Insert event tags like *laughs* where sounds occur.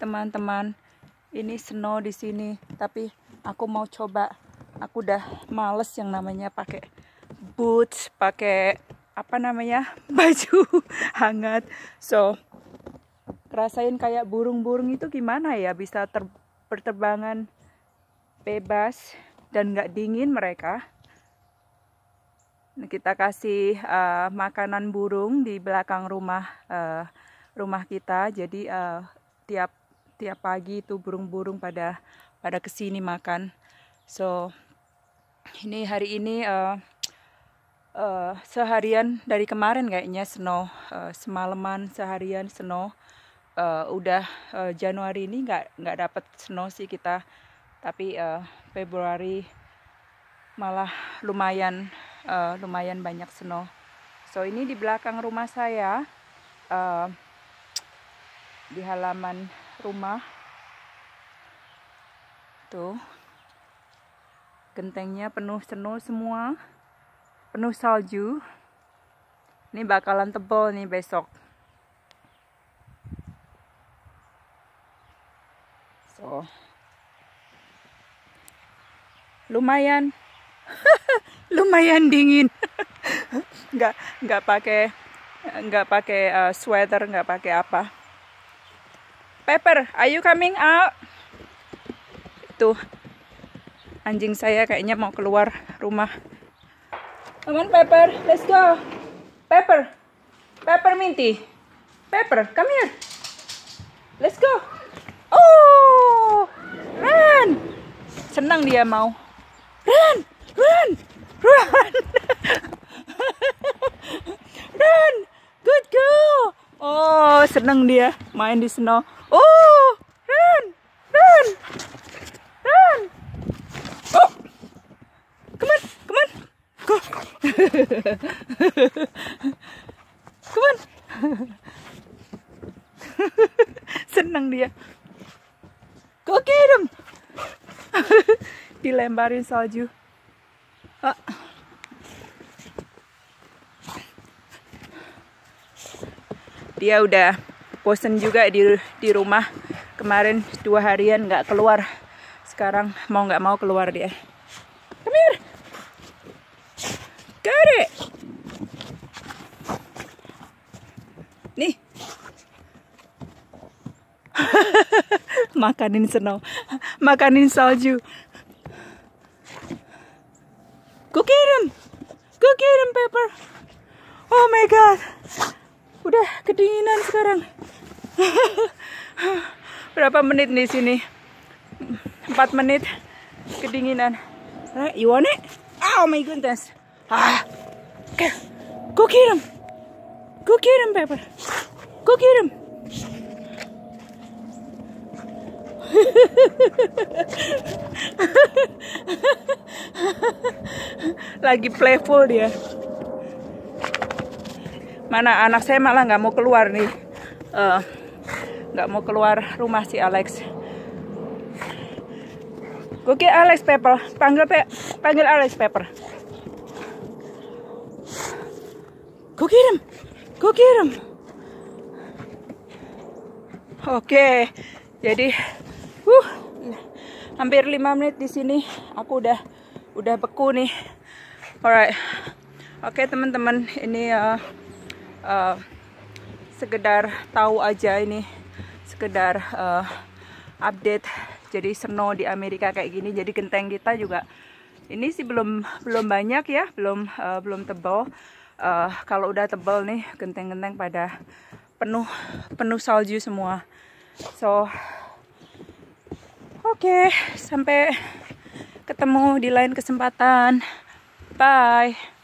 teman-teman ini snow di sini tapi aku mau coba aku udah males yang namanya pakai boots pakai apa namanya *laughs* baju hangat so rasain kayak burung-burung itu gimana ya bisa ter bebas dan nggak dingin mereka nah, kita kasih uh, makanan burung di belakang rumah uh, rumah kita jadi uh, tiap tiap pagi itu burung-burung pada pada kesini makan so ini hari ini uh, uh, seharian dari kemarin kayaknya snow uh, semalaman seharian snow uh, udah uh, Januari ini nggak nggak dapat snow sih kita tapi uh, Februari malah lumayan uh, lumayan banyak snow so ini di belakang rumah saya uh, di halaman rumah tuh gentengnya penuh snow semua penuh salju ini bakalan tebal nih besok so lumayan *laughs* lumayan dingin *laughs* nggak nggak pakai nggak pakai uh, sweater nggak pakai apa Pepper, are you coming out? Itu anjing saya kayaknya mau keluar rumah. Come on, Pepper, let's go. Pepper, Pepper Minty. Pepper, come here. Let's go. Oh, run. Senang dia mau. Run, run, run. *laughs* run, good girl. Oh, senang dia main di snow. Come on. Senang dia. Go get him. Dilemparin salju. Ah. Dia udah bosen juga di di rumah. Kemarin dua harian nggak keluar. Sekarang mau nggak mau keluar dia. Got it. Nih. *laughs* Makanin snow. Makanin salju. Go get him. Go get Oh my god. Udah kedinginan sekarang. *laughs* Berapa menit di sini? Empat menit kedinginan. Right, you want it? Oh my goodness. Ah. Okay. Go get him. Go get him, Pepper. Go get him. *laughs* Lagi playful dia. Mana anak saya malah nggak mau keluar nih. Eh, nggak mau keluar rumah si Alex. Oke Alex Pepper, panggil pe panggil Alex Pepper. Go get him. Go get him. Oke. Okay. Jadi uh hampir 5 menit di sini aku udah udah beku nih. Alright. Oke, okay, teman-teman, ini uh, uh, sekedar tahu aja ini sekedar uh, update jadi Seno di Amerika kayak gini jadi genteng kita juga ini sih belum belum banyak ya belum uh, belum tebal uh, kalau udah tebel nih genteng-genteng pada penuh penuh salju semua so oke okay, sampai ketemu di lain kesempatan bye